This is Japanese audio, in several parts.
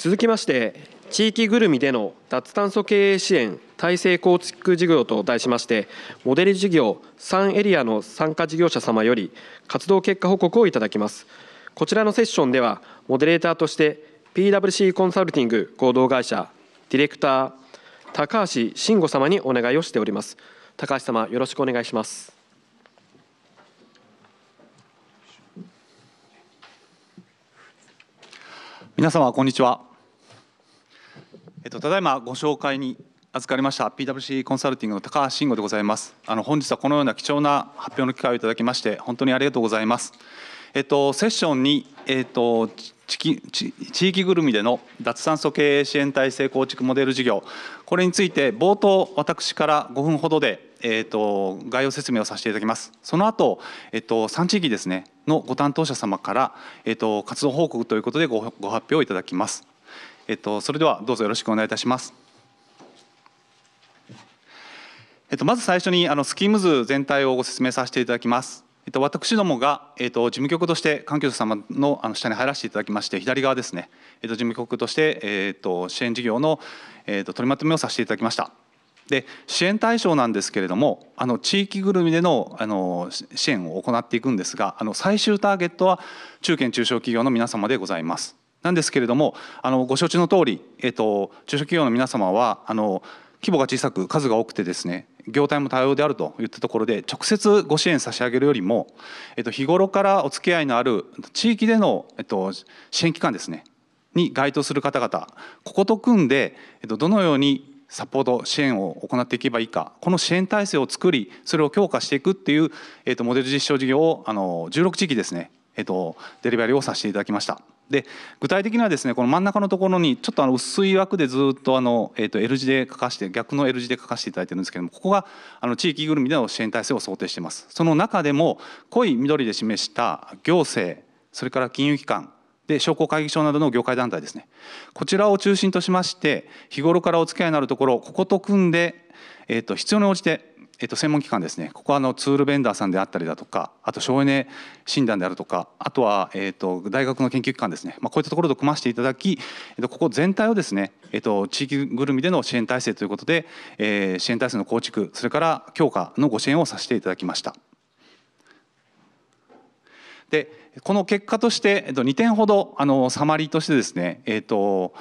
続きまして地域ぐるみでの脱炭素経営支援体制構築事業と題しましてモデル事業3エリアの参加事業者様より活動結果報告をいただきますこちらのセッションではモデレーターとして PWC コンサルティング合同会社ディレクター高橋慎吾様にお願いをしております高橋様よろしくお願いします皆様こんにちはえっと、ただいまご紹介に預かりました PWC コンサルティングの高橋慎吾でございますあの本日はこのような貴重な発表の機会をいただきまして本当にありがとうございますえっとセッションにえっと地域ぐるみでの脱炭素経営支援体制構築モデル事業これについて冒頭私から5分ほどでえっと、概要説明をさせていただきます。その後、えっと、3地域ですねのご担当者様から、えっと、活動報告ということでご発表いただきます。えっと、それではどうぞよろしくお願いいたします。えっと、まず最初にあのスキーム図全体をご説明させていただきます。えっと、私どもが、えっと、事務局として環境省様のあの下に入らせていただきまして左側ですね、えっと、事務局として、えっと、支援事業の、えっと、取りまとめをさせていただきました。で支援対象なんですけれどもあの地域ぐるみでのあの支援を行っていくんですがあの最終ターゲットは中堅中小企業の皆様でございます。なんですけれどもあのご承知の通り、えっと、中小企業の皆様はあの規模が小さく数が多くてですね業態も多様であるといったところで直接ご支援差し上げるよりも、えっと、日頃からお付き合いのある地域での、えっと、支援機関ですねに該当する方々ここと組んで、えっと、どのようにサポート支援を行っていけばいいかこの支援体制を作りそれを強化していくっていう、えと、モデル実証事業をあの16地域ですね、えと、デリバリーをさせていただきました。で具体的にはですねこの真ん中のところにちょっとあの薄い枠でずっとあの、えー、と L 字で書かして逆の L 字で書かせていただいてるんですけどもここがあの地域ぐるみでの支援体制を想定していますその中でも濃い緑で示した行政それから金融機関で商工会議所などの業界団体ですねこちらを中心としまして日頃からお付き合いのあるところここと組んで、えー、と必要に応じてえっと、専門機関ですねここはあのツールベンダーさんであったりだとかあと省エネ診断であるとかあとは、えっと、大学の研究機関ですね、まあ、こういったところと組ませていただき、えっと、ここ全体をですね、えっと、地域ぐるみでの支援体制ということで、えー、支援体制の構築それから強化のご支援をさせていただきました。でこの結果として、えっと、2点ほどあのサマリーとしてですね、えっと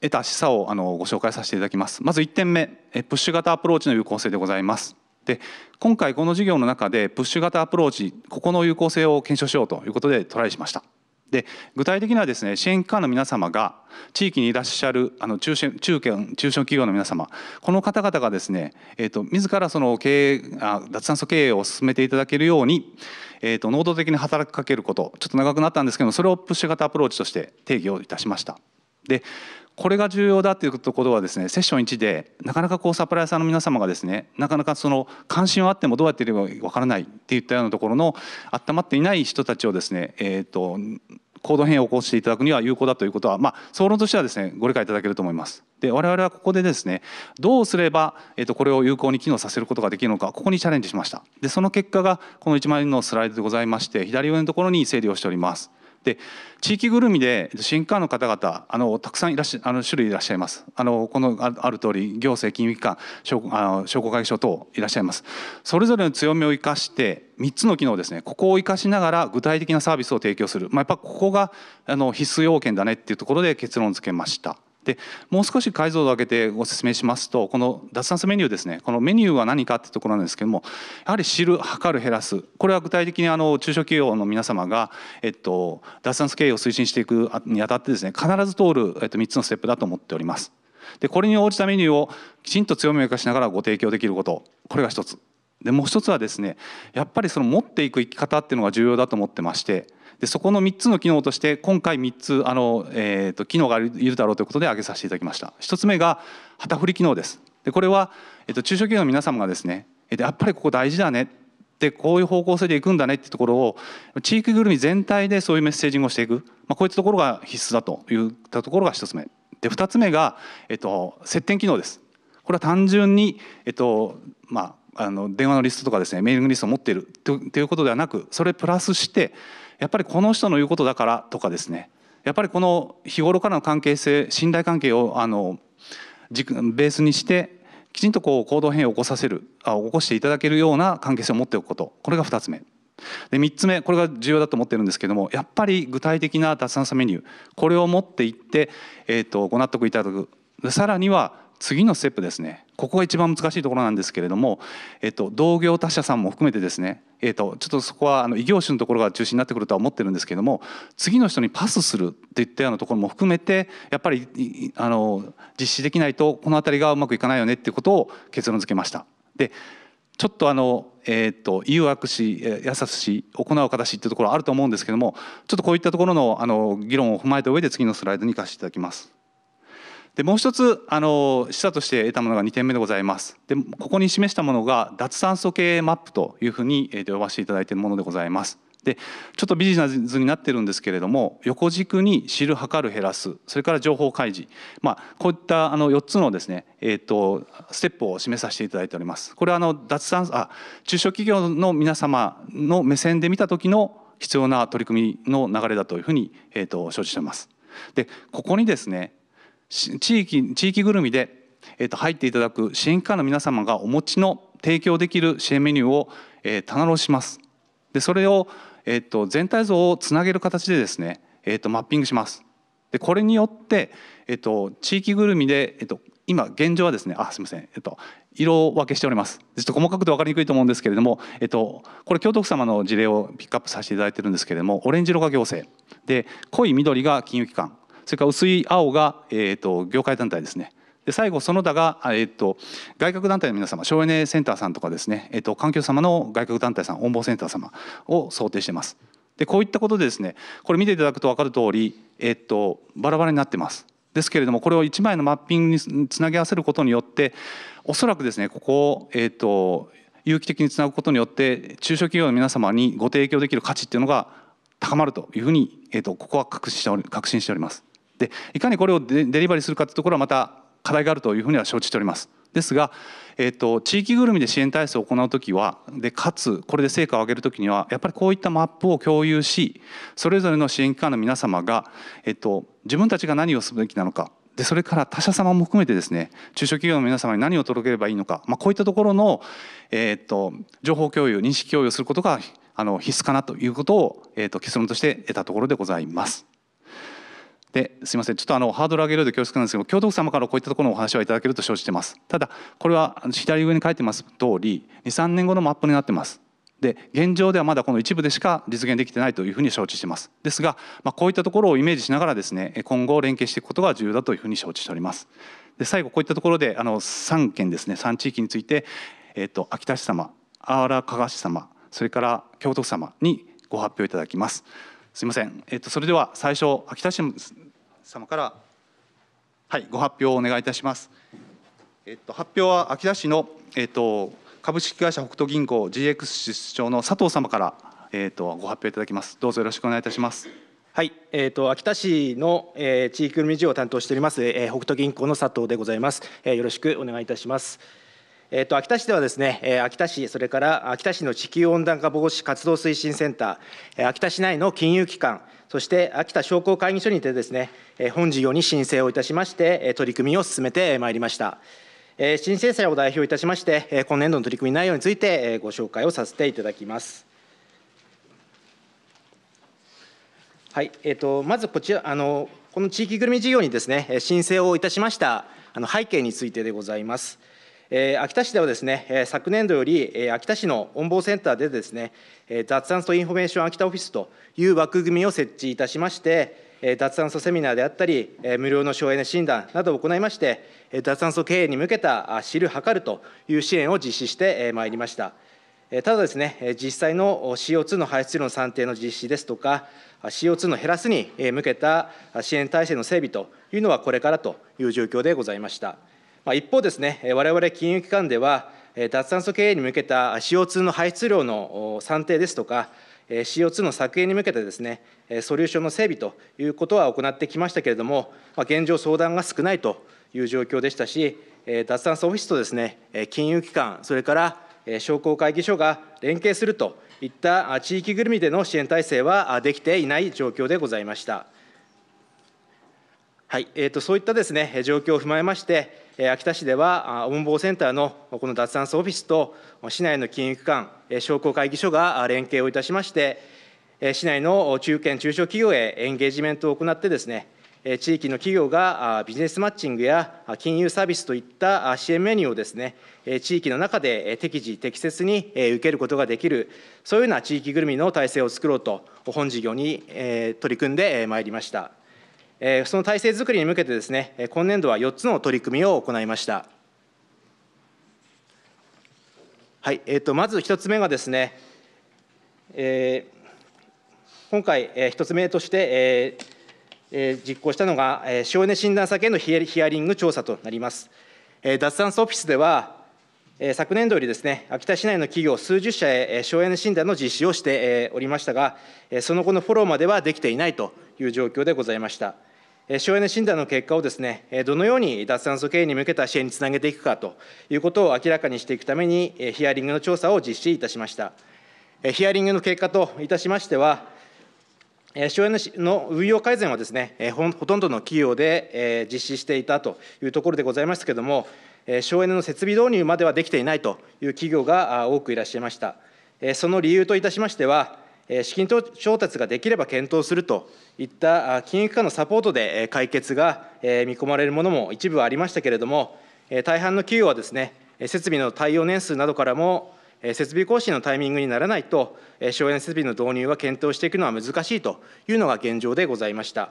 得た示唆をあのご紹介させていただきます。まず1点目、プッシュ型アプローチの有効性でございます。で今回この授業の中でプッシュ型アプローチここの有効性を検証しようということでトライしましたで具体的にはですね支援機関の皆様が地域にいらっしゃるあの中中堅中小企業の皆様この方々がですね、えーと、自らその経営あ脱炭素経営を進めていただけるように、えーと、と能動的に働きかけることちょっと長くなったんですけどそれをプッシュ型アプローチとして定義をいたしました。でこれが重要だっていうところはですねセッション1でなかなかこうサプライさーの皆様がですねなかなかその関心はあってもどうやっていればわからないっていったようなところの温まっていない人たちをですねえっ、ー、と行動変容を起こしていただくには有効だということは、まあ、総論としてはですねご理解いただけると思います。で我々はここでですねどうすれば、えー、とこれを有効に機能させることができるのかここにチャレンジしましたでその結果がこの1枚のスライドでございまして左上のところに整理をしておりますで地域ぐるみで新幹の方々あのたくさんいらっしゃあの種類いらっしゃいますあのこのある通り行政金融機関商あの商工会議所等いらっしゃいますそれぞれの強みを生かして3つの機能ですねここを生かしながら具体的なサービスを提供する、まあ、やっぱここがあの必須要件だねっていうところで結論付けました。でもう少し解像度を上げてご説明しますとこの脱炭素メニューですねこのメニューは何かってところなんですけどもやはり知る測る減らすこれは具体的にあの中小企業の皆様が、えっと、脱炭素経営を推進していくにあたってですね必ず通る、えっと、3つのステップだと思っております。でこれに応じたメニューをきちんと強みを生かしながらご提供できることこれが一つでもう一つはですねやっぱりその持っていく生き方っていうのが重要だと思ってましてでそこの3つの機能として今回3つあの、えーと、機能がいるだろうということで挙げさせていただきました1つ目が旗振り機能ですでこれは、えーと、中小企業の皆様がですねでやっぱりここ大事だねでこういう方向性でいくんだねってところを地域ぐるみ全体でそういうメッセージングをしていく、まあ、こういったところが必須だといったところが1つ目で2つ目が、えと、接点機能ですこれは単純に、えとまあ、あの電話のリストとかですねメーリングリストを持っているということではなくそれプラスしてやっぱりこの人の言うことだからとかですねやっぱりこの日頃からの関係性信頼関係をあのベースにしてきちんとこう行動変容を起こさせるあ起こしていただけるような関係性を持っておくことこれが2つ目で3つ目これが重要だと思ってるんですけどもやっぱり具体的な脱炭素メニューこれを持っていって、えーと、ご納得いただくさらには次のステップですねここが一番難しいところなんですけれども、えっと、同業他社さんも含めてですね、えっと、ちょっとそこはあの異業種のところが中心になってくるとは思ってるんですけれども次の人にパスするといったようなところも含めてやっぱりあの実施できないとこの辺りがうまくいかないよねっていうことを結論付けました。でちょっとあの、えーと、誘惑し優し行う形っていうところあると思うんですけどもちょっとこういったところのあの議論を踏まえた上で次のスライドに行かせていただきます。でもう一つあの示唆として得たものが2点目でございますでここに示したものが脱炭素系マップというふうに、えー、呼ばせていただいているものでございますでちょっとビジネスになってるんですけれども横軸に知る測る減らすそれから情報開示、まあ、こういったあの4つのですね、えーと、ステップを示させていただいておりますこれはあの脱炭あ中小企業の皆様の目線で見た時の必要な取り組みの流れだというふうに、えーと承知してますでここにですね地域地域ぐるみで、えー、と入っていただく支援機関の皆様がお持ちの提供できる支援メニューを、えー、棚卸します。でそれを、えー、と全体像をつなげる形でですね、えー、とマッピングします。でこれによって、えー、と地域ぐるみで、えー、と今現状はですねあすみません、えっと、色分けしておりますちょっと細かくて分かりにくいと思うんですけれども、えっと、これ京都府様の事例をピックアップさせていただいてるんですけれどもオレンジ色が行政で濃い緑が金融機関それから薄い青が、えーと、業界団体ですねで最後その他が、えーと、外郭団体の皆様省エネセンターさんとかですね、えーと、環境様の外郭団体さん温房センター様を想定してますでこういったことでですねこれ見ていただくと分かるとおり、えー、とバラバラになってますですけれどもこれを1枚のマッピングにつなぎ合わせることによっておそらくですねここを、えー、と有機的につなぐことによって中小企業の皆様にご提供できる価値っていうのが高まるというふうに、えー、とここはし確信しております。でいかにこれをデリバリーするかというところはまた課題があるというふうには承知しております。ですが、えーと、地域ぐるみで支援体制を行う時はでかつこれで成果を上げる時にはやっぱりこういったマップを共有しそれぞれの支援機関の皆様が、えーと、自分たちが何をすべきなのかでそれから他社様も含めてですね中小企業の皆様に何を届ければいいのか、まあ、こういったところの、えーと、と情報共有認識共有することがあの必須かなということを、えー、と結論として得たところでございます。ですいませんちょっとあのハードル上げるようで恐縮なんですけど京都府様からこういったところのお話はいただけると承知してますただこれは左上に書いてます通り23年後のマップになってますで現状ではまだこの一部でしか実現できてないというふうに承知してますですが、まあ、こういったところをイメージしながらですね今後連携していくことが重要だというふうに承知しておりますで最後こういったところであの3県ですね3地域について、えっと、秋田市様あら加賀市様それから京都府様にご発表いただきますすいません、えっとそれでは最初秋田市様から、はい、ご発表をお願いいたします。えっと、発表は秋田市の、えっと、株式会社北斗銀行 GX 室長の佐藤様から、えっと、ご発表いただきます。どうぞよろしくお願いいたします。はい、えーと、秋田市の、えー、地域組事業を担当しております、えー、北斗銀行の佐藤でございます、えー、よろしくお願いいたします。えっと、秋田市ではですね、えー、秋田市、それから秋田市の地球温暖化防止活動推進センター、えー、秋田市内の金融機関、そして秋田商工会議所にてですね、えー、本事業に申請をいたしまして、えー、取り組みを進めてまいりました。えー、申請者を代表いたしまして、えー、今年度の取り組み内容について、えー、ご紹介をさせていただきます。はいえーと、とまずこちらあの、この地域ぐるみ事業にですね、申請をいたしましたあの背景についてでございます。秋田市ではですね、昨年度より秋田市の温房センターでですね、脱炭素インフォメーション秋田オフィスという枠組みを設置いたしまして、脱炭素セミナーであったり、無料の省エネ診断などを行いまして、脱炭素経営に向けた知る、測るという支援を実施してまいりました。ただですね、実際の CO2 の排出量の算定の実施ですとか、CO2 の減らすに向けた支援体制の整備というのはこれからという状況でございました。まあ、一方ですね、われ金融機関では、脱炭素経営に向けた CO2 の排出量の算定ですとか、CO2 の削減に向けてですね、ソリューションの整備ということは行ってきましたけれども、現状、相談が少ないという状況でしたし、脱炭素オフィスとですね、金融機関、それから商工会議所が連携するといった地域ぐるみでの支援体制はできていない状況でございました。はいえーと、とそういったです、ね、状況を踏まえまして、秋田市では、おんぼうセンターのこの脱炭素オフィスと、市内の金融機関、商工会議所が連携をいたしまして、市内の中堅・中小企業へエンゲージメントを行ってですね、地域の企業がビジネスマッチングや金融サービスといった支援メニューをですね、地域の中で適時適切に受けることができる、そういうような地域ぐるみの体制を作ろうと、本事業に取り組んでまいりました。その体制づくりに向けてですね今年度は4つの取り組みを行いました。はいえー、とまず1つ目がですね、えー、今回、え1つ目として、えー、実行したのが、えー、省エネ診断先へのヒアリング調査となります。え脱炭素オフィスでは、え昨年度よりですね秋田市内の企業数十社へ省エネ診断の実施をしておりましたが、その後のフォローまではできていないという状況でございました。省エネ診断の結果をですね、どのように脱炭素経営に向けた支援につなげていくかということを明らかにしていくために、ヒアリングの調査を実施いたしました。ヒアリングの結果といたしましては、省エネの運用改善はですね、ほとんどの企業で実施していたというところでございますけれども、省エネの設備導入まではできていないという企業が多くいらっしゃいました。その理由といたしましては、資金調達ができれば検討するといった金融機関のサポートで解決が見込まれるものも一部ありましたけれども、大半の企業はですね、設備の耐用年数などからも、設備更新のタイミングにならないと、省エネ設備の導入は検討していくのは難しいというのが現状でございました。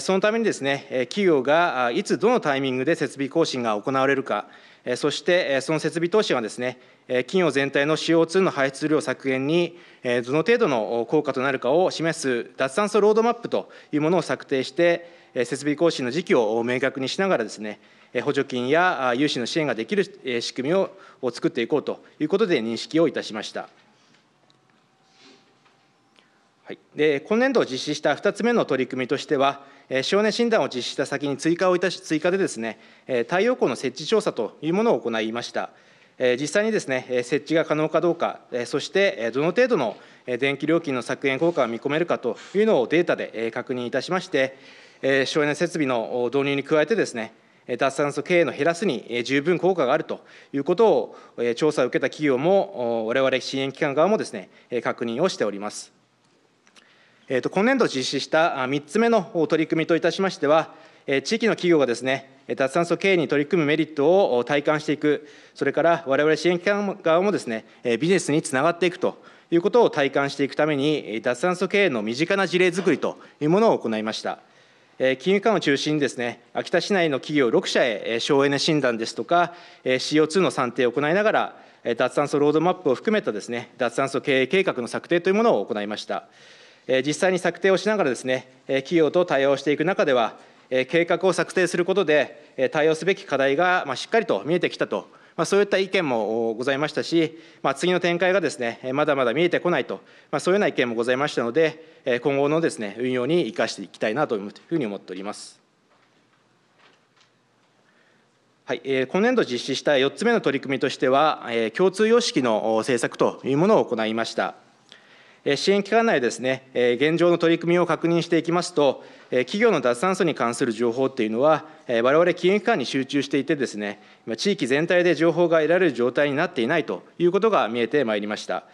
そのためにですね、企業がいつどのタイミングで設備更新が行われるか、そしてその設備投資がですね、企業全体の CO2 の排出量削減にどの程度の効果となるかを示す脱炭素ロードマップというものを策定して設備更新の時期を明確にしながらですね補助金や融資の支援ができる仕組みを作っていこうということで認識をいたしました。はい、で今年度実施した2つ目の取り組みとしては、省エ診断を実施した先に追加をいたし追加でですね、太陽光の設置調査というものを行いました。実際にですね、設置が可能かどうか、そしてどの程度の電気料金の削減効果が見込めるかというのをデータで確認いたしまして、省エネ設備の導入に加えてですね、脱炭素経営の減らすに十分効果があるということを調査を受けた企業も、われわれ支援機関側もですね、確認をしております。今年度実施した3つ目の取り組みといたしましては、地域の企業がですね、脱炭素経営に取り組むメリットを体感していく、それから我々支援機関側もですね、ビジネスにつながっていくということを体感していくために、脱炭素経営の身近な事例づくりというものを行いました。金融機関を中心にです、ね、秋田市内の企業6社へ省エネ診断ですとか、CO2 の算定を行いながら、脱炭素ロードマップを含めたです、ね、脱炭素経営計画の策定というものを行いました。実際に策定をしながらですね、企業と対応していく中では、計画を策定することで、対応すべき課題がしっかりと見えてきたと、そういった意見もございましたし、次の展開がですね、まだまだ見えてこないと、そういうような意見もございましたので、今後のですね、運用に生かしていきたいなというふうに思っております。はい、今年度実施した4つ目の取り組みとしては、共通様式の政策というものを行いました。支援機関内ですね、現状の取り組みを確認していきますと、企業の脱炭素に関する情報というのは、われわれ金融機関に集中していてですね、地域全体で情報が得られる状態になっていないということが見えてまいりました。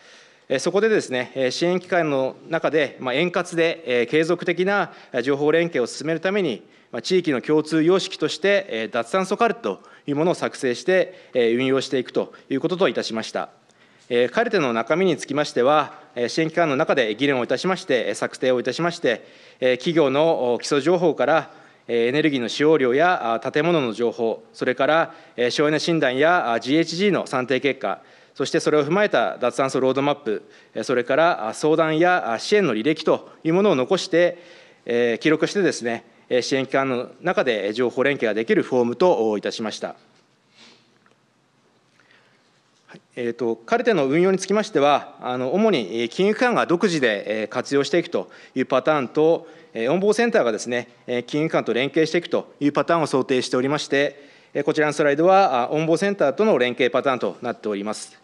そこでですね、支援機関の中で円滑で継続的な情報連携を進めるために、地域の共通様式として脱炭素カルトというものを作成して運用していくということといたしました。カルテの中身につきましては、支援機関の中で議論をいたしまして、策定をいたしまして、企業の基礎情報からエネルギーの使用量や建物の情報、それから省エネ診断や GHG の算定結果、そしてそれを踏まえた脱炭素ロードマップ、それから相談や支援の履歴というものを残して、記録してですね、支援機関の中で情報連携ができるフォームといたしました。えーと、カルテの運用につきましては、あの主に金融機関が独自で活用していくというパターンと、音防センターがですね金融機関と連携していくというパターンを想定しておりまして、こちらのスライドは、音防センターとの連携パターンとなっております。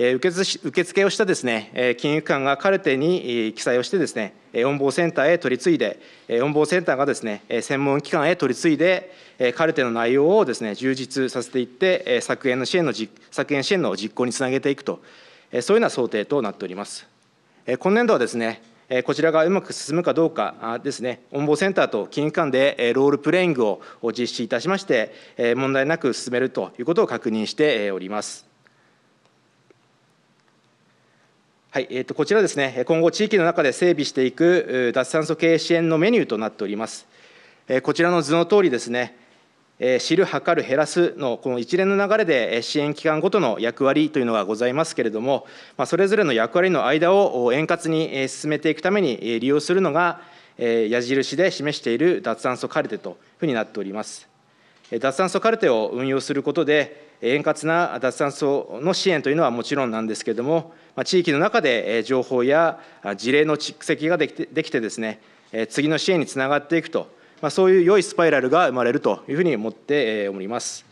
受付をしたですね金融機関がカルテに記載をしてですね音房センターへ取り次いで音房センターがですね専門機関へ取り次いでカルテの内容をですね充実させていって削減の支援の削減支援の実行につなげていくとそういうような想定となっております今年度はですねこちらがうまく進むかどうかですね、音房センターと金融機関でロールプレイングを実施いたしまして、問題なく進めるということを確認しております。はいえー、とこちらですね、今後、地域の中で整備していく脱炭素経営支援のメニューとなっております。えこちらの図の通りですね、え知る、測る、減らすのこの一連の流れで支援機関ごとの役割というのがございますけれども、まそれぞれの役割の間を円滑に進めていくために利用するのが、矢印で示している脱炭素カルテというふうになっております。脱炭素カルテを運用することで、円滑な脱炭素の支援というのはもちろんなんですけれども、地域の中で情報や事例の蓄積ができてできてですね、次の支援につながっていくと、そういう良いスパイラルが生まれるというふうに思っております。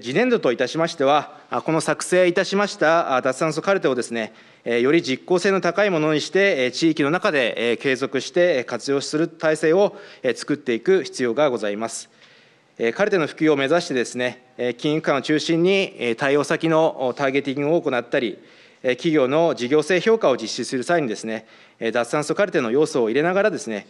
次年度といたしましては、この作成いたしました脱炭素カルテをですね、より実効性の高いものにして地域の中で継続して活用する体制を作っていく必要がございます。カルテの普及を目指してですね、金融機関を中心に対応先のターゲティングを行ったり、企業の事業性評価を実施する際にですね、脱炭素カルテの要素を入れながらですね、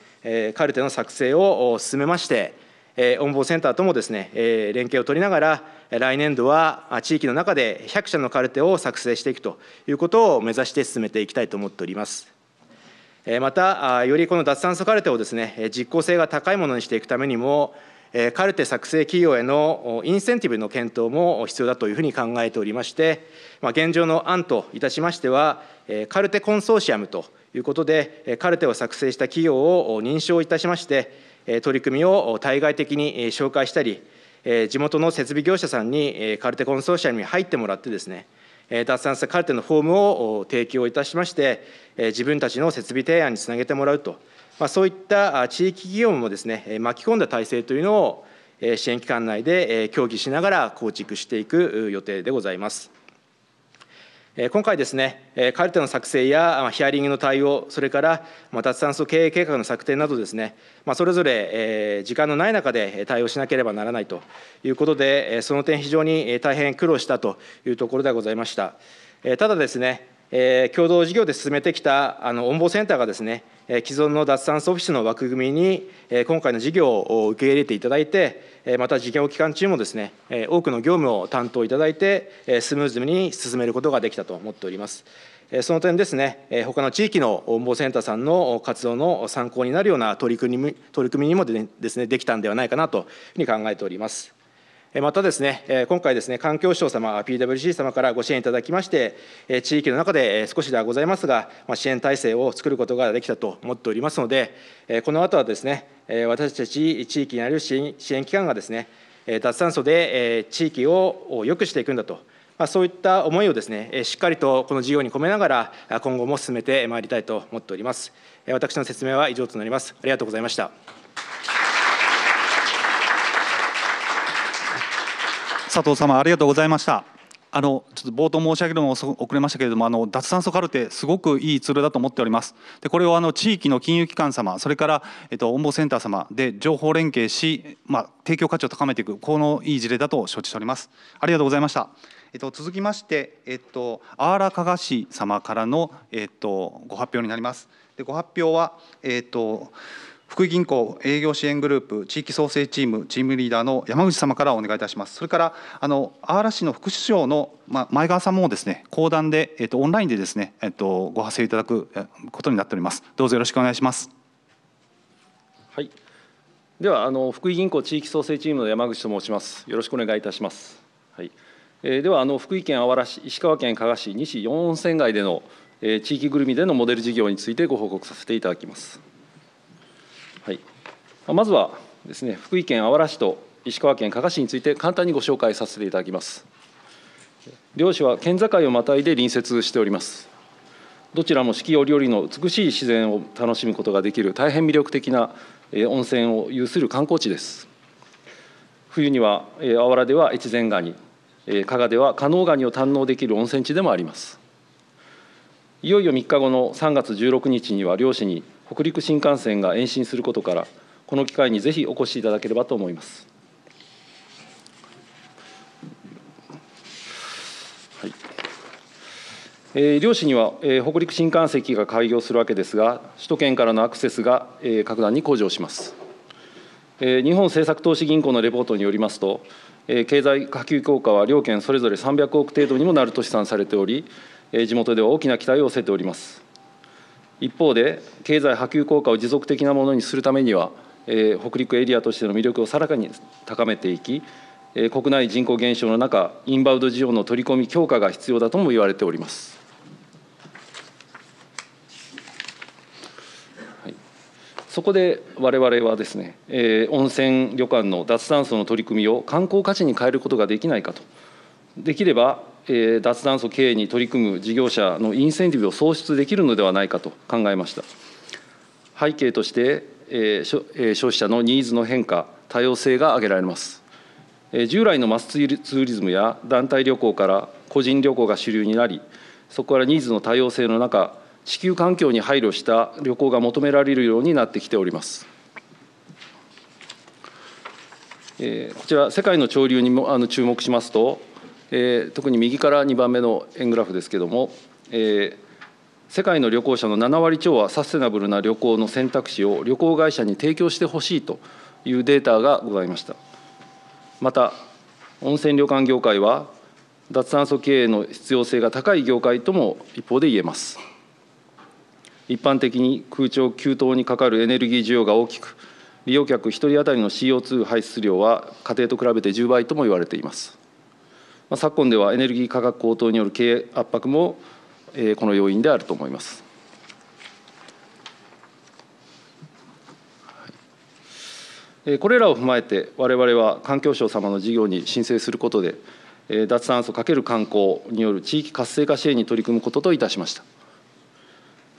カルテの作成を進めまして、えー、オンボセンターともですね、え連携を取りながら来年度は地域の中で100社のカルテを作成していくということを目指して進めていきたいと思っております。また、よりこの脱炭素カルテをですね、実効性が高いものにしていくためにも、カルテ作成企業へのインセンティブの検討も必要だというふうに考えておりまして、現状の案といたしましては、カルテコンソーシアムということで、カルテを作成した企業を認証いたしまして、取り組みを対外的に紹介したり、地元の設備業者さんにカルテコンソーシアムに入ってもらってですね、脱炭素カルテのフォームを提供いたしまして、自分たちの設備提案につなげてもらうと、まあ、そういった地域企業もですね巻き込んだ体制というのを支援機関内で協議しながら構築していく予定でございます。今回ですね、カルテの作成やヒアリングの対応、それから脱炭素経営計画の策定などですね、それぞれ時間のない中で対応しなければならないということで、その点、非常に大変苦労したというところでございました。ただですね、共同事業で進めてきたあの温房センターがですね、既存の脱炭素オフィスの枠組みに今回の事業を受け入れていただいて、また事業期間中もですね、多くの業務を担当いただいて、スムーズに進めることができたと思っております。その点ですね、他の地域の応募センターさんの活動の参考になるような取り組み取り組みにもでですね、できたんではないかなというふうに考えております。またですね、今回ですね、環境省様、PWC 様からご支援いただきまして、地域の中で少しではございますが、支援体制を作ることができたと思っておりますので、この後はですね、私たち地域にある支援支援機関がですね、脱炭素で地域を良くしていくんだと、そういった思いをですね、しっかりとこの事業に込めながら、今後も進めてまいりたいと思っております。私の説明は以上となります。ありがとうございました。佐藤様ありがとうございましたあのちょっと冒頭申し上げるのも遅れましたけれどもあの脱炭素カルテすごくいいツールだと思っておりますでこれをあの地域の金融機関様それから、えっと、温房センター様で情報連携し、まあ、提供価値を高めていくこのいい事例だと承知しておりますありがとうございましたえっと、続きまして、えっと、あーラ加賀市様からの、えっと、ご発表になります。でご発表は、えっと福井銀行営業支援グループ地域創生チームチームリーダーの山口様からお願いいたします。それからあのアーラ市の副首相のま前川さんもですね講談でえっとオンラインでですねえっとご発声いただくことになっております。どうぞよろしくお願いします。はい。ではあの福井銀行地域創生チームの山口と申します。よろしくお願いいたします。はい。えー、ではあの福井県あわら市、石川県加賀市、西4温泉街での、えー、地域ぐるみでのモデル事業についてご報告させていただきます。はい、まずはですね福井県あわら市と石川県加賀市について簡単にご紹介させていただきます両市は県境をまたいで隣接しておりますどちらも四季折々の美しい自然を楽しむことができる大変魅力的な温泉を有する観光地です冬にはあわらでは越前ガニ加賀では加納ガニを堪能できる温泉地でもありますいよいよ3日後の3月16日には漁師に北陸新幹線が延伸することから、この機会にぜひお越しいただければと思います。はいえー、両市には、えー、北陸新幹線が開業するわけですが、首都圏からのアクセスが、えー、格段に向上します。えー、日本政策投資銀行のレポートによりますと、えー、経済波及効果は両県それぞれ300億程度にもなると試算されており、えー、地元では大きな期待を寄せております。一方で、経済波及効果を持続的なものにするためには、えー、北陸エリアとしての魅力をさらに高めていき、えー、国内人口減少の中、インバウンド需要の取り込み強化が必要だとも言われております。はい、そこで我々はですね、えー、温泉旅館の脱炭素の取り組みを観光価値に変えることができないかと、できれば脱炭素経営に取り組む事業者のインセンティブを創出できるのではないかと考えました背景として消費者のニーズの変化多様性が挙げられます従来のマスツーリズムや団体旅行から個人旅行が主流になりそこからニーズの多様性の中地球環境に配慮した旅行が求められるようになってきておりますこちら世界の潮流にもあの注目しますとえー、特に右から2番目の円グラフですけども、えー、世界の旅行者の7割超はサステナブルな旅行の選択肢を旅行会社に提供してほしいというデータがございましたまた温泉旅館業界は脱炭素経営の必要性が高い業界とも一方で言えます一般的に空調給湯にかかるエネルギー需要が大きく利用客1人当たりの CO2 排出量は家庭と比べて10倍とも言われていますまあ、昨今ではエネルギー価格高騰による経営圧迫も、えー、この要因であると思います。これらを踏まえて、われわれは環境省様の事業に申請することで、脱炭素×観光による地域活性化支援に取り組むことといたしました。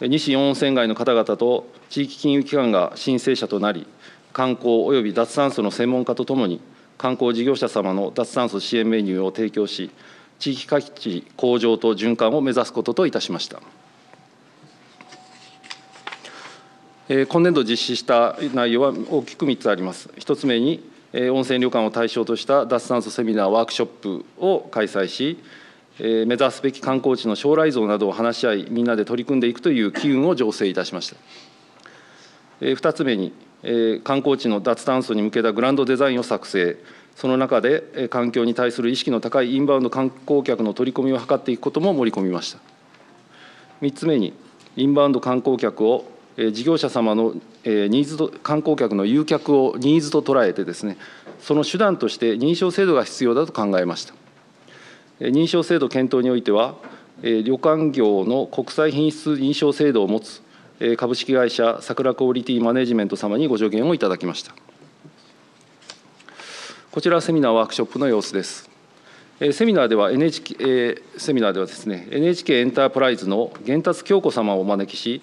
西温泉街の方々と地域金融機関が申請者となり、観光および脱炭素の専門家とともに、観光事業者様の脱炭素支援メニューを提供し、地域価値向上と循環を目指すことといたしました。今年度実施した内容は大きく3つあります。1つ目に、温泉旅館を対象とした脱炭素セミナー、ワークショップを開催し、目指すべき観光地の将来像などを話し合い、みんなで取り組んでいくという機運を醸成いたしました。2つ目に、え観光地の脱炭素に向けたグランドデザインを作成、その中で環境に対する意識の高いインバウンド観光客の取り込みを図っていくことも盛り込みました。3つ目に、インバウンド観光客を事業者様のニーズと観光客の誘客をニーズと捉えてですね、その手段として認証制度が必要だと考えました。認証制度検討においては、旅館業の国際品質認証制度を持つ株式会社桜クオリティマネジメント様にご助言をいただきましたこちらセミナーワークショップの様子ですセミナーでは NHK セミナーではですね NHK エンタープライズの源達京子様をお招きし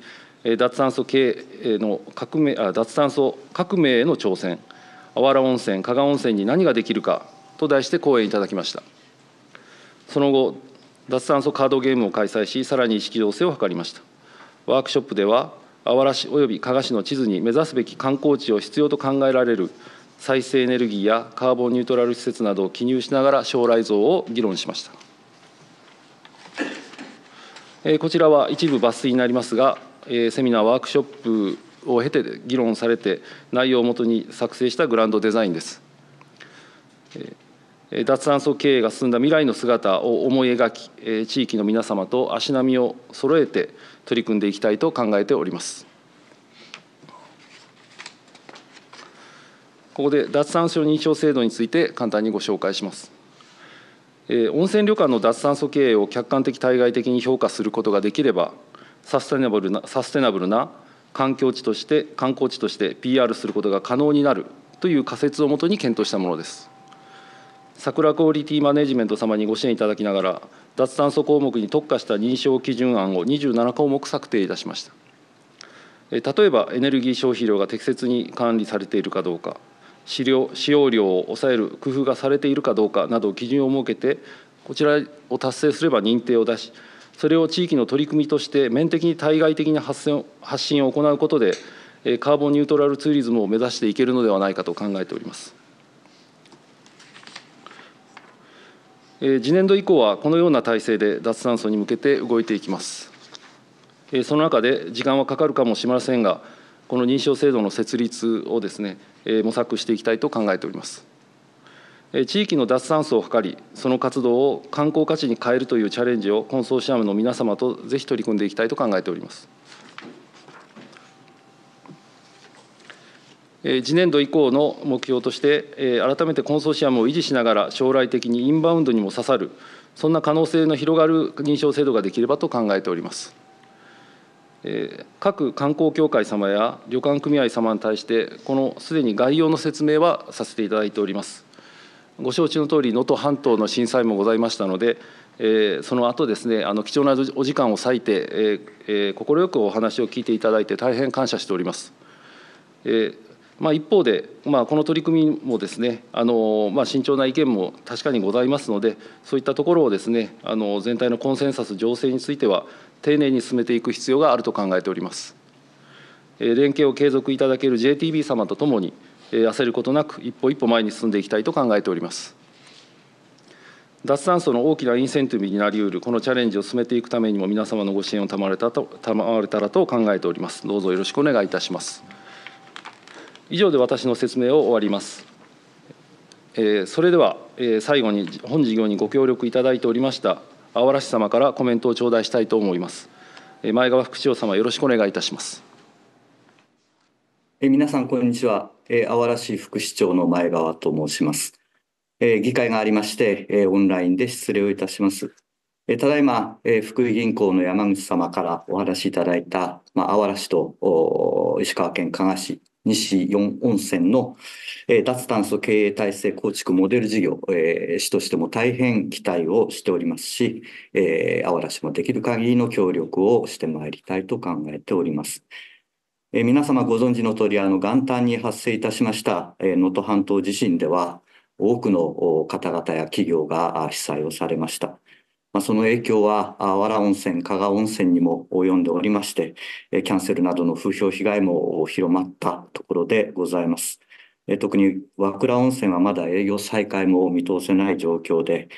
脱炭素経営の革命あ脱炭素革命への挑戦あわら温泉加賀温泉に何ができるかと題して講演いただきましたその後脱炭素カードゲームを開催しさらに意識醸成を図りましたワークショップではあわら市および加賀市の地図に目指すべき観光地を必要と考えられる再生エネルギーやカーボンニュートラル施設などを記入しながら将来像を議論しました。こちらは一部抜粋になりますが、セミナー、ワークショップを経て議論されて、内容をもとに作成したグランドデザインです。脱炭素経営が進んだ未来の姿を思い描き、地域の皆様と足並みを揃えて、取り組んでいきたいと考えております。ここで脱炭素認証制度について簡単にご紹介します。えー、温泉旅館の脱炭素経営を客観的対外的に評価することができれば、サステナブルなサステナブルな環境地として観光地として PR することが可能になるという仮説をもとに検討したものです。桜クオリティマネジメント様にご支援いただきながら、脱炭素項目に特化した認証基準案を27項目策定いたしました。例えば、エネルギー消費量が適切に管理されているかどうか、使料使用量を抑える工夫がされているかどうかなど基準を設けて、こちらを達成すれば認定を出し、それを地域の取り組みとして面的に対外的な発信を行うことで、カーボンニュートラルツーリズムを目指していけるのではないかと考えております。次年度以降はこのような体制で脱炭素に向けて動いていきます。その中で時間はかかるかもしれませんが、この認証制度の設立をですね、模索していきたいと考えております。地域の脱炭素を図り、その活動を観光価値に変えるというチャレンジを、コンソーシアムの皆様とぜひ取り組んでいきたいと考えております。次年度以降の目標として、改めてコンソーシアムを維持しながら、将来的にインバウンドにも刺さる、そんな可能性の広がる認証制度ができればと考えております。各観光協会様や旅館組合様に対して、このすでに概要の説明はさせていただいております。ご承知のとおり、能登半島の震災もございましたので、その後ですね、あの貴重なお時間を割いて、快くお話を聞いていただいて、大変感謝しております。まあ、一方で、まあ、この取り組みもですねあの、まあ、慎重な意見も確かにございますのでそういったところをですねあの全体のコンセンサス情勢については丁寧に進めていく必要があると考えております連携を継続いただける JTB 様とともに焦ることなく一歩一歩前に進んでいきたいと考えております脱炭素の大きなインセンティブになりうるこのチャレンジを進めていくためにも皆様のご支援を賜れたと賜れたらと考えておりますどうぞよろしくお願いいたします以上で私の説明を終わります。えー、それでは、えー、最後に本事業にご協力いただいておりましたあわら市様からコメントを頂戴したいと思います。えー、前川副市長様よろしくお願いいたします。えー、皆さんこんにちは。えー、あわら市副市長の前川と申します。えー、議会がありまして、えー、オンラインで失礼をいたします。えただいま、え福井銀行の山口様からお話しいただいた、まあ、あわら市とお石川県加賀市西4温泉の、え脱炭素経営体制構築モデル事業、え市としても大変期待をしておりますし、えー、あわら市もできる限りの協力をしてまいりたいと考えております。え皆様ご存知の通り、あの元旦に発生いたしました能登、ー、半島地震では、多くの方々や企業が被災をされました。まあ、その影響は、わら温泉、加賀温泉にも及んでおりまして、キャンセルなどの風評被害も広まったところでございます。特に和倉温泉はまだ営業再開も見通せない状況で、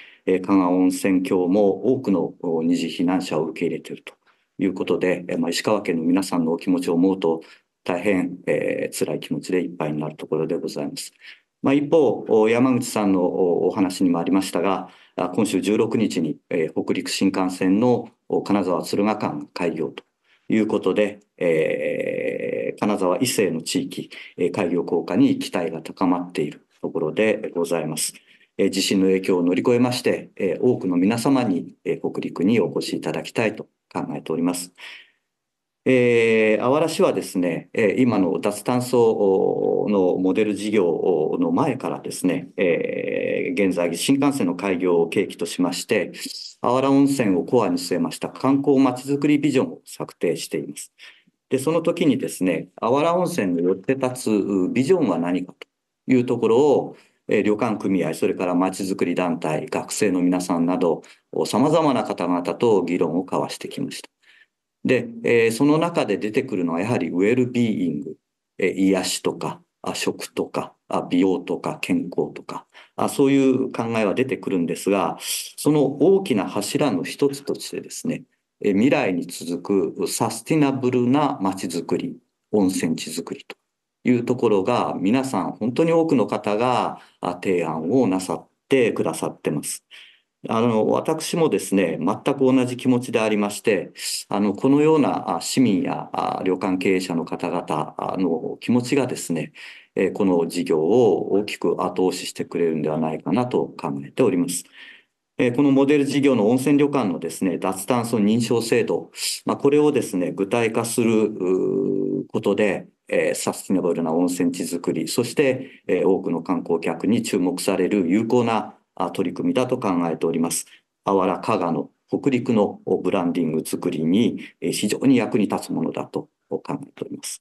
加賀温泉郷も多くの二次避難者を受け入れているということで、まあ、石川県の皆さんのお気持ちを思うと、大変、えー、辛い気持ちでいっぱいになるところでございます。まあ、一方、山口さんのお話にもありましたが、今週16日に、北陸新幹線の金沢敦賀間開業ということで、えー、金沢伊勢の地域、開業効果に期待が高まっているところでございます。地震の影響を乗り越えまして、多くの皆様に、北陸にお越しいただきたいと考えております。えー、あわら市はですね、今の脱炭素のモデル事業の前からですね、えー、現在、新幹線の開業を契機としまして、あわら温泉をコアに据えました観光まちづくりビジョンを策定しています。で、その時にですね、あわら温泉のよって立つビジョンは何かというところを、え旅館組合、それからまちづくり団体、学生の皆さんなど、さまざまな方々と議論を交わしてきました。で、えー、その中で出てくるのはやはりウェルビーイング、えー、癒しとか、あ食とかあ、美容とか健康とかあ、そういう考えは出てくるんですが、その大きな柱の一つとしてですね、えー、未来に続くサスティナブルな街づくり、温泉地づくりというところが、皆さん本当に多くの方が提案をなさってくださってます。あの私もですね、全く同じ気持ちでありまして、あのこのような市民や旅館経営者の方々の気持ちがですね、この事業を大きく後押ししてくれるんではないかなと考えております。このモデル事業の温泉旅館のですね、脱炭素認証制度、まあ、これをですね、具体化することで、サスティナブルな温泉地づくり、そして多くの観光客に注目される有効な取り組みだと考えております。あわら加賀の北陸のブランディング作りに非常に役に立つものだと考えております。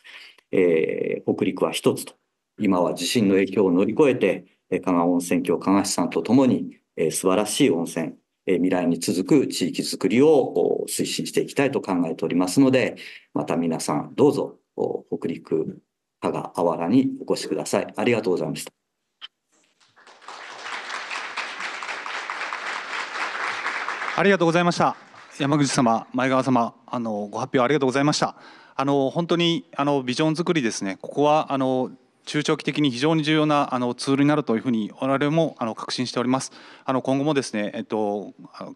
えー、北陸は一つと、今は地震の影響を乗り越えて、加賀温泉郷加賀市さんとともに、えー、素晴らしい温泉、えー、未来に続く地域づくりを推進していきたいと考えておりますので、また皆さんどうぞ北陸加賀あわらにお越しください。ありがとうございました。ありがとうございました。山口様、前川様、あのご発表ありがとうございました。あの本当にあのビジョン作りですね。ここはあの中長期的に非常に重要なあのツールになるというふうに我々もあの確信しております。あの今後もですね、えっとあ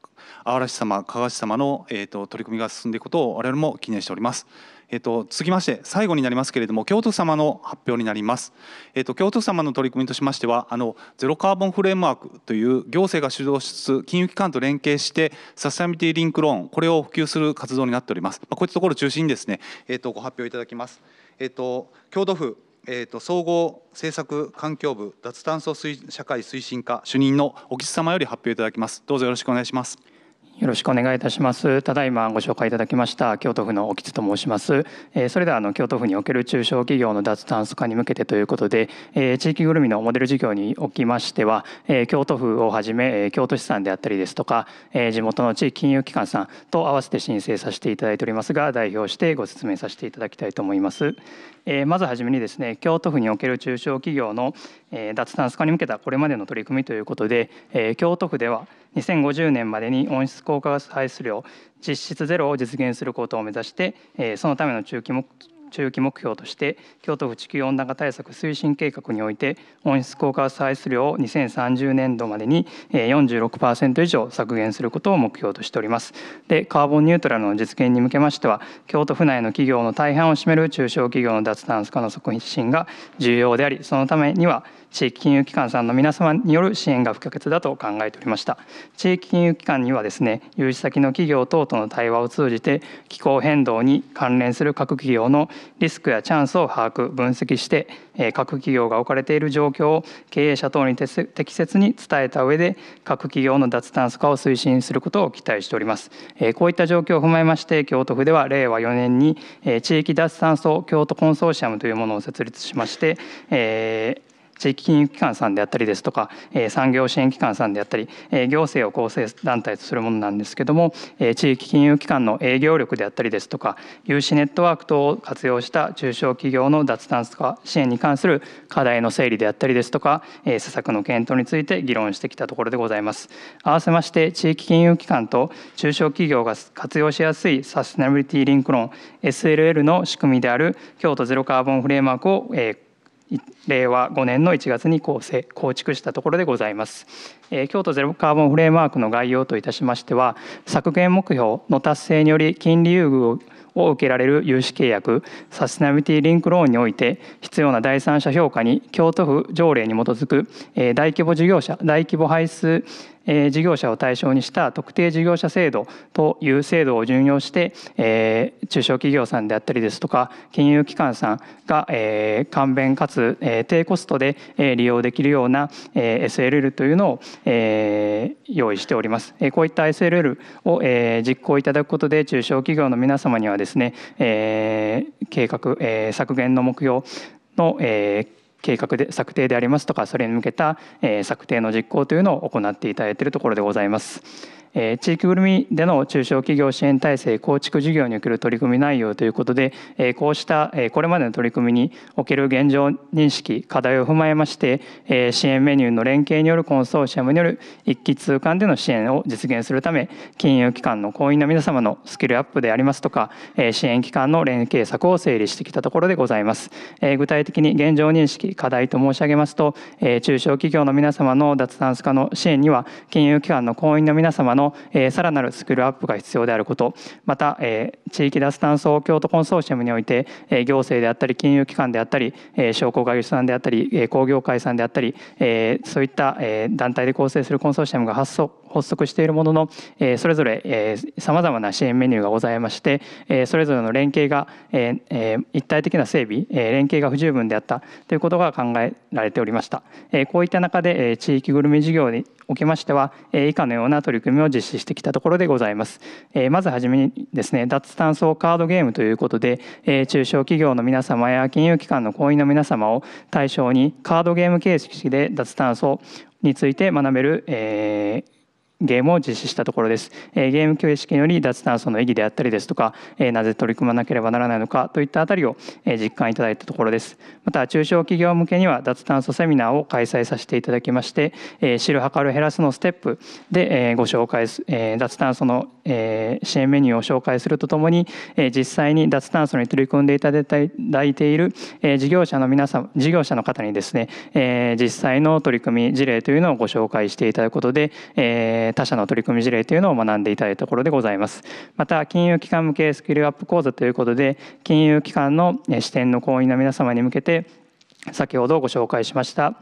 嵐様、加賀市様のえっと取り組みが進んでいくことを我々も記念しております。えっと、続きまして最後になりますけれども京都府様の発表になります、えっと、京都府様の取り組みとしましてはあのゼロカーボンフレームワークという行政が主導しつつ金融機関と連携してサステナビリティリンクローンこれを普及する活動になっております、まあ、こういったところを中心にですね、えっと、ご発表いただきます、えっと、京都府えっと、総合政策環境部脱炭素水社会推進課主任の小木様より発表いただきますどうぞよろしくお願いします。よろしくお願いいたします。ただいまご紹介いただきました京都府の沖津と申します。えそれではあの京都府における中小企業の脱炭素化に向けてということで、え地域ぐるみのモデル事業におきましては、え京都府をはじめ、え京都市さんであったりですとか、え地元の地域金融機関さんと合わせて申請させていただいておりますが、代表してご説明させていただきたいと思います。えまずはじめにですね、京都府における中小企業の、え脱炭素化に向けたこれまでの取り組みということで、え京都府では2050年までに温室効果ガス排出量実質ゼロを実現することを目指して、そのための中期目中期目標として京都府地球温暖化対策推進計画において温室効果ガス排出量を2030年度までに46%以上削減することを目標としておりますでカーボンニュートラルの実現に向けましては京都府内の企業の大半を占める中小企業の脱炭素化の促進が重要でありそのためには地域金融機関さんの皆様による支援が不可欠だと考えておりました地域金融機関にはですね融資先の企業等との対話を通じて気候変動に関連する各企業のリスクやチャンスを把握分析して各企業が置かれている状況を経営者等に適切に伝えた上で各企業の脱炭素化を推進することを期待しておりますこういった状況を踏まえまして京都府では令和4年に地域脱炭素京都コンソーシアムというものを設立しまして、え地域金融機関さんであったりですとか、産業支援機関さんであったり、行政を構成団体とするものなんですけども、地域金融機関の営業力であったりですとか融資ネットワーク等を活用した中小企業の脱炭素化支援に関する課題の整理であったりですとか、施策の検討について議論してきたところでございます。合わせまして地域金融機関と中小企業が活用しやすいサステナビリティリンクローン SLL の仕組みである京都ゼロカーボンフレームワークを、令和5年の1月に構成構築したところでございます、えー、京都ゼロカーボンフレームワークの概要といたしましては削減目標の達成により金利優遇を受けられる融資契約サステナビリティリンクローンにおいて必要な第三者評価に京都府条例に基づく、えー、大規模事業者大規模排出えー、事業者を対象にした特定事業者制度という制度を順用して、えー、中小企業さんであったりですとか金融機関さんが、えー、簡便かつ、えー、低コストで、えー、利用できるような、えー、SLL というのを、えー、用意しております、えー、こういった SLL を、えー、実行いただくことで中小企業の皆様にはですね、えー、計画、えー、削減の目標の、えー、計画で策定でありますとかそれに向けた、え策定の実行というのを行っていただいているところでございます。え地域ぐるみでの中小企業支援体制構築事業における取り組み内容ということで、えこうした、えこれまでの取り組みにおける現状認識課題を踏まえまして、え支援メニューの連携によるコンソーシアムによる一気通貫での支援を実現するため金融機関の行員の皆様のスキルアップでありますとか、え支援機関の連携策を整理してきたところでございます、え具体的に現状認識課題と申し上げますと、え中小企業の皆様の脱炭素化の支援には金融機関の行員の皆様ののさらなるスキルアップが必要であることまた地域脱炭素京都コンソーシアムにおいて行政であったり金融機関であったり商工会議所さんであったり工業会さんであったりそういった団体で構成するコンソーシアムが発足発足しているものの、えそれぞれさまざまな支援メニューがございまして、えそれぞれの連携が、ええ一体的な整備、え連携が不十分であったということが考えられておりました、えこういった中で、え地域ぐるみ事業におきましては、え以下のような取り組みを実施してきたところでございます。えまずはじめにですね、脱炭素カードゲームということで、え中小企業の皆様や金融機関の行員の皆様を対象にカードゲーム形式で脱炭素について学べる、えゲームを実施したところです。えゲーム形式により脱炭素の意義であったりですとか、えなぜ取り組まなければならないのかといったあたりをえ実感いただいたところです。また、中小企業向けには脱炭素セミナーを開催させていただきまして、え知る、測る、減らすのステップでえご紹介す、え脱炭素のえ支援メニューを紹介するとともに、え実際に脱炭素に取り組んでいただいているえ事業者の皆さん、事業者の方にですね、え実際の取り組み事例というのをご紹介していただくことで、え他社の取り組み事例というのを学んでいただいたところでございます。また、金融機関向けスキルアップ講座ということで、金融機関の視点の行員の皆様に向けて、先ほどご紹介しました、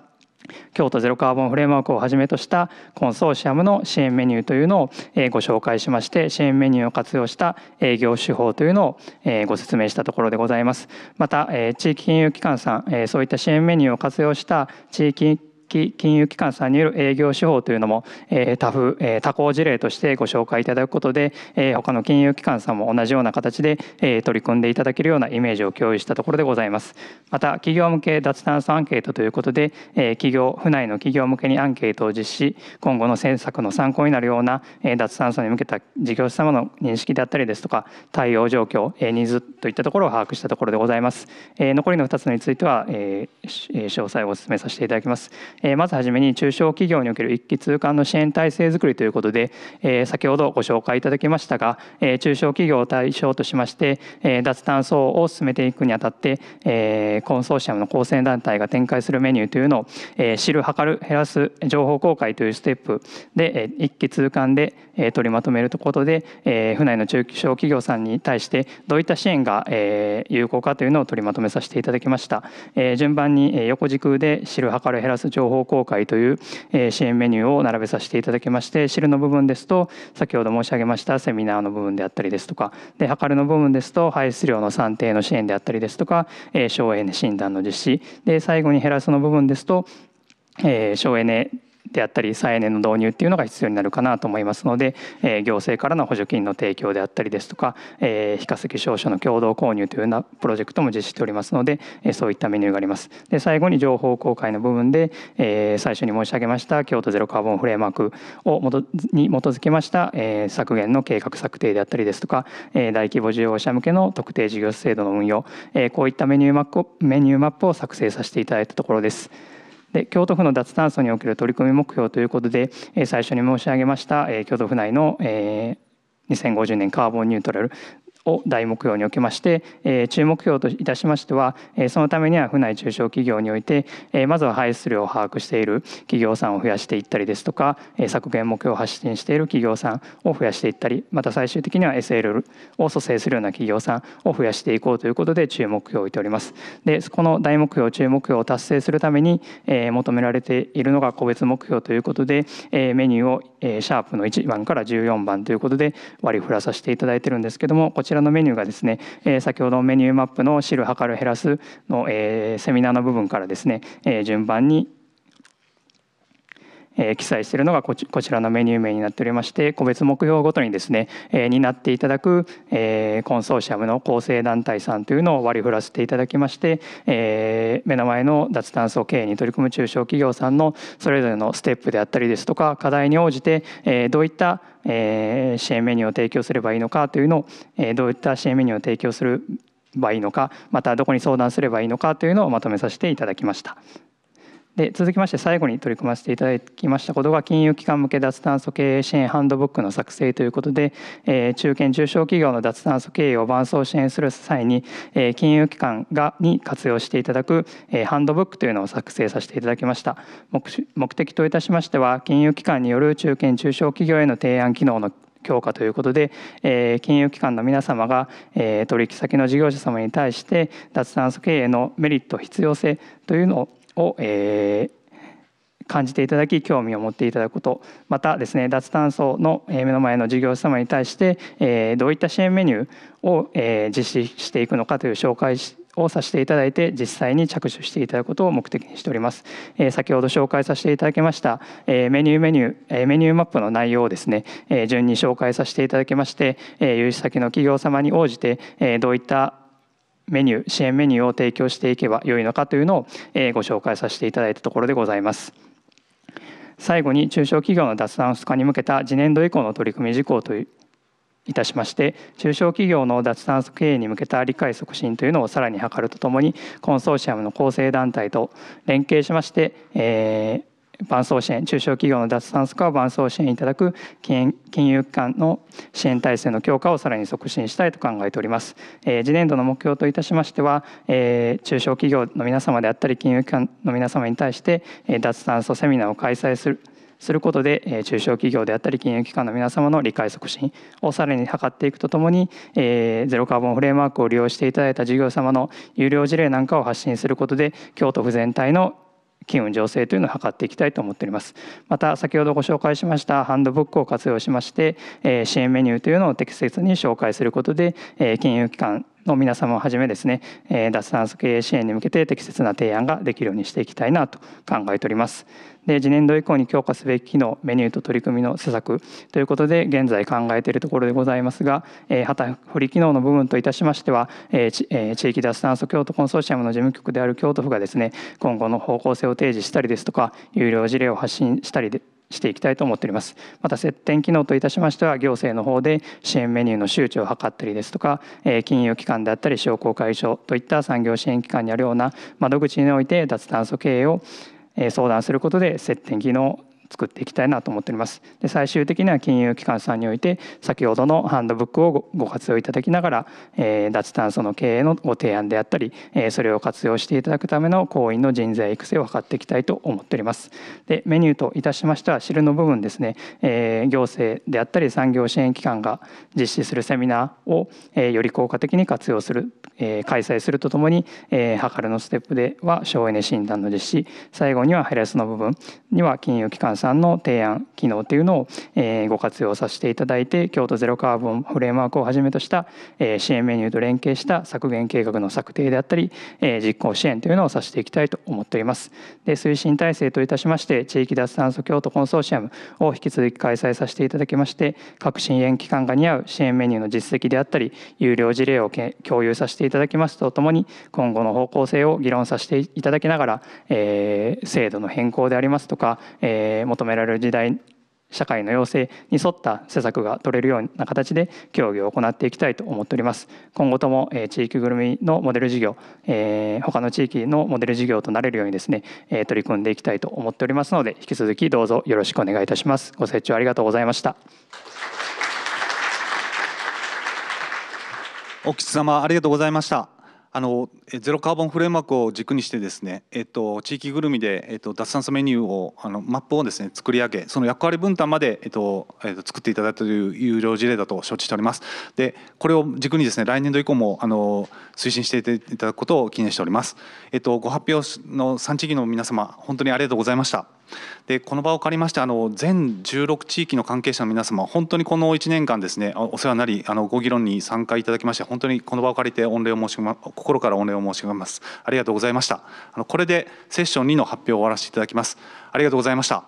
京都ゼロカーボンフレームワークをはじめとしたコンソーシアムの支援メニューというのをご紹介しまして支援メニューを活用した営業手法というのをご説明したところでございますまた地域金融機関さんそういった支援メニューを活用した地域金融機関さんによる営業手法というのも、えー、他え事例としてご紹介いただくことで、え他の金融機関さんも同じような形で、え取り組んでいただけるようなイメージを共有したところでございますまた企業向け脱炭素アンケートということで、え企業府内の企業向けにアンケートを実施今後の政策の参考になるような、え脱炭素に向けた事業者様の認識であったりですとか対応状況、えニーズといったところを把握したところでございます、え残りの2つについては、え詳細をお勧めさせていただきますまずはじめに中小企業における一気通貫の支援体制づくりということで先ほどご紹介いただきましたが中小企業を対象としまして脱炭素を進めていくにあたってコンソーシアムの構成団体が展開するメニューというのを知る測る減らす情報公開というステップで一気通貫でえ取りまとめるということで、え府内の中小企業さんに対してどういった支援が、え有効かというのを取りまとめさせていただきました、え順番に横軸で知る測る減らす情報公開という、え支援メニューを並べさせていただきまして知るの部分ですと先ほど申し上げましたセミナーの部分であったりですとかで測るの部分ですと排出量の算定の支援であったりですとか、え省エネ診断の実施で最後に減らすの部分ですと省エネであったり再エネの導入っていうのが必要になるかなと思いますので、えー、行政からの補助金の提供であったりですとか、えー、非化石商社の共同購入というようなプロジェクトも実施しておりますので、えー、そういったメニューがありますで最後に情報公開の部分で、えー、最初に申し上げました京都ゼロカーボンフレームワークをに基づきました、えー、削減の計画策定であったりですとか、えー、大規模事業者向けの特定事業制度の運用、えー、こういったメニューマップメニューマップを作成させていただいたところです。で京都府の脱炭素における取り組み目標ということで、え最初に申し上げました、え京都府内の、え2050年カーボンニュートラルを大目標におきまして、えー、中目標といたしましては、えー、そのためには府内中小企業において、えー、まずは排出量を把握している企業さんを増やしていったりですとか、えー、削減目標を発信している企業さんを増やしていったりまた最終的には SL を蘇生するような企業さんを増やしていこうということで中目標を置いておりますでこの大目標中目標を達成するために、えー、求められているのが個別目標ということで、えー、メニューを、えー、シャープの1番から14番ということで割り振らさせていただいてるんですけどもこちらちらのメニューがですね、え先ほどメニューマップの「知る測る減らすの」の、えセミナーの部分からですね、え順番にえ記載しているのがこちらのメニュー名になっておりまして個別目標ごとにですね、え担っていただく、えコンソーシアムの構成団体さんというのを割り振らせていただきまして、え目の前の脱炭素経営に取り組む中小企業さんのそれぞれのステップであったりですとか課題に応じて、えどういった支援メニューを提供すればいいのかというのを、えどういった支援メニューを提供するばいいのかまたどこに相談すればいいのかというのをまとめさせていただきました。で続きまして最後に取り組ませていただきましたことが金融機関向け脱炭素経営支援ハンドブックの作成ということで、え中堅・中小企業の脱炭素経営を伴走支援する際に、え金融機関がに活用していただく、えハンドブックというのを作成させていただきました目的といたしましては金融機関による中堅・中小企業への提案機能の強化ということで、え金融機関の皆様が、え取引先の事業者様に対して脱炭素経営のメリット必要性というのをを、えー、感じていただき興味を持っていただくことまたですね脱炭素の目の前の事業者様に対して、えー、どういった支援メニューを、えー、実施していくのかという紹介をさせていただいて実際に着手していただくことを目的にしております、えー、先ほど紹介させていただきました、えー、メニューメニュー、えー、メニューマップの内容をですね、えー、順に紹介させていただきまして、えー、融資先の企業様に応じて、えー、どういったメニュー支援メニューを提供していけばよいのかというのを、えご紹介させていただいたところでございます。最後に中小企業の脱炭素化に向けた次年度以降の取り組み事項といたしまして中小企業の脱炭素経営に向けた理解促進というのをさらに図るとともにコンソーシアムの構成団体と連携しまして、えー伴走支援中小企業の脱炭素化を伴走支援いただく金融機関の支援体制の強化をさらに促進したいと考えております、えー、次年度の目標といたしましては、えー、中小企業の皆様であったり金融機関の皆様に対して、えー、脱炭素セミナーを開催するすることで、えー、中小企業であったり金融機関の皆様の理解促進をさらに図っていくとともに、えー、ゼロカーボンフレームワークを利用していただいた事業様の有料事例なんかを発信することで京都府全体の機運醸成というのを図っていきたいと思っておりますまた先ほどご紹介しましたハンドブックを活用しまして支援メニューというのを適切に紹介することで金融機関の皆様をはじめですね、え脱炭素経営支援に向けて適切な提案ができるようにしていきたいなと考えております。で次年度以降に強化すべき機能メニューと取り組みの施策ということで現在考えているところでございますが、え旗振り機能の部分といたしましては、えー、地域脱炭素京都コンソーシアムの事務局である京都府がですね今後の方向性を提示したりですとか有料事例を発信したりでしていきたいと思っておりますまた接点機能といたしましては行政の方で支援メニューの周知を図ったりですとか金融機関であったり商工会所といった産業支援機関にあるような窓口において脱炭素経営を相談することで接点機能作っていきたいなと思っておりますで最終的には金融機関さんにおいて先ほどのハンドブックをご活用いただきながら、えー、脱炭素の経営のご提案であったり、えー、それを活用していただくための行員の人材育成を図っていきたいと思っておりますでメニューといたしましては汁の部分ですね、えー、行政であったり産業支援機関が実施するセミナーを、えー、より効果的に活用する、えー、開催するとともに、えー、はるのステップでは省エネ診断の実施最後にはヘラスの部分には金融機関ンさんの提案機能っていうのを、えご活用させていただいて京都ゼロカーボンフレームワークをはじめとした、え支援メニューと連携した削減計画の策定であったり、え実行支援というのをさせていきたいと思っておりますで推進体制といたしまして地域脱炭素京都コンソーシアムを引き続き開催させていただきまして各支援機関が似合う支援メニューの実績であったり有料事例を共有させていただきますとともに今後の方向性を議論させていただきながら、えー、制度の変更でありますとか、えー求められる時代社会の要請に沿った施策が取れるような形で協議を行っていきたいと思っております今後とも、え地域ぐるみのモデル事業、え他の地域のモデル事業となれるようにですね、え取り組んでいきたいと思っておりますので引き続きどうぞよろしくお願いいたしますご清聴ありがとうございましたお吉様ありがとうございましたあのゼロカーボンフレームワークを軸にしてですね、えっと、地域ぐるみで、えっと、脱炭素メニューをあのマップをですね作り上げその役割分担まで、えっとえっと、作っていただいたという有料事例だと承知しておりますでこれを軸にですね来年度以降もあの推進していただくことを記念しております、えっと、ご発表の3地域の皆様本当にありがとうございましたでこの場を借りましてあの全16地域の関係者の皆様本当にこの1年間ですねお世話になりあのご議論に参加いただきまして本当にこの場を借りて御礼を申しま、心から御礼を申し上げますありがとうございましたあのこれでセッション2の発表を終わらせていただきますありがとうございました